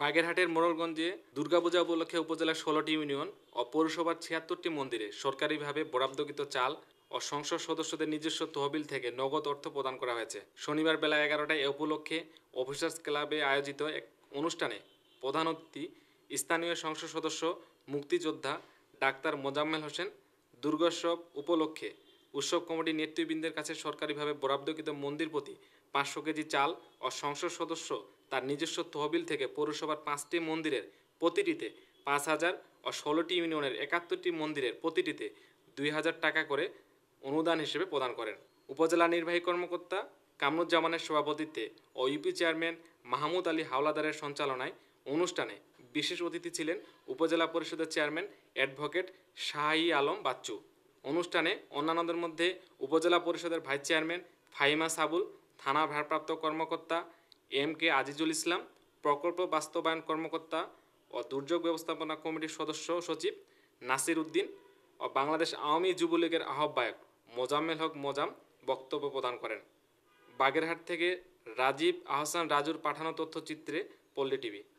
বাগেরহাটের মোড়লগঞ্জে দুর্গাপূজা উপলক্ষে উপজেলার ষোলোটি ইউনিয়ন ও পৌরসভার ছিয়াত্তরটি মন্দিরে সরকারিভাবে বরাদ্দকৃত চাল ও সংসদ সদস্যদের নিজস্ব তহবিল থেকে নগদ অর্থ প্রদান করা হয়েছে শনিবার বেলা এগারোটায় এ উপলক্ষে অফিসার্স ক্লাবে আয়োজিত এক অনুষ্ঠানে প্রধান অতিথি স্থানীয় সংসদ সদস্য মুক্তিযোদ্ধা ডাক্তার মোজাম্মেল হোসেন দুর্গোৎসব উপলক্ষে উৎসব কমিটির নেতৃবৃন্দের কাছে সরকারিভাবে বরাদ্দকৃত মন্দির প্রতি পাঁচশো কেজি চাল ও সংসদ সদস্য তার নিজস্ব তহবিল থেকে পৌরসভার পাঁচটি মন্দিরের প্রতিটিতে পাঁচ হাজার ও ষোলোটি ইউনিয়নের একাত্তরটি মন্দিরের প্রতিটিতে দুই হাজার টাকা করে অনুদান হিসেবে প্রদান করেন উপজেলা নির্বাহী কর্মকর্তা কামরুজ্জামানের সভাপতিত্বে ও ইউপি চেয়ারম্যান মাহমুদ আলী হাওলাদারের সঞ্চালনায় অনুষ্ঠানে বিশেষ অতিথি ছিলেন উপজেলা পরিষদের চেয়ারম্যান অ্যাডভোকেট শাহি আলম বাচ্চু অনুষ্ঠানে অন্যান্যদের মধ্যে উপজেলা পরিষদের ভাইস চেয়ারম্যান ফাইমা সাবুল থানা ভারপ্রাপ্ত কর্মকর্তা এম কে আজিজুল ইসলাম প্রকল্প বাস্তবায়ন কর্মকর্তা ও দুর্যোগ ব্যবস্থাপনা কমিটির সদস্য সচিব নাসির উদ্দিন ও বাংলাদেশ আওয়ামী যুবলীগের আহ্বায়ক মোজাম্মেল হক মোজাম বক্তব্য প্রদান করেন বাগেরহাট থেকে রাজীব আহসান রাজুর পাঠানো তথ্যচিত্রে পল্লী টিভি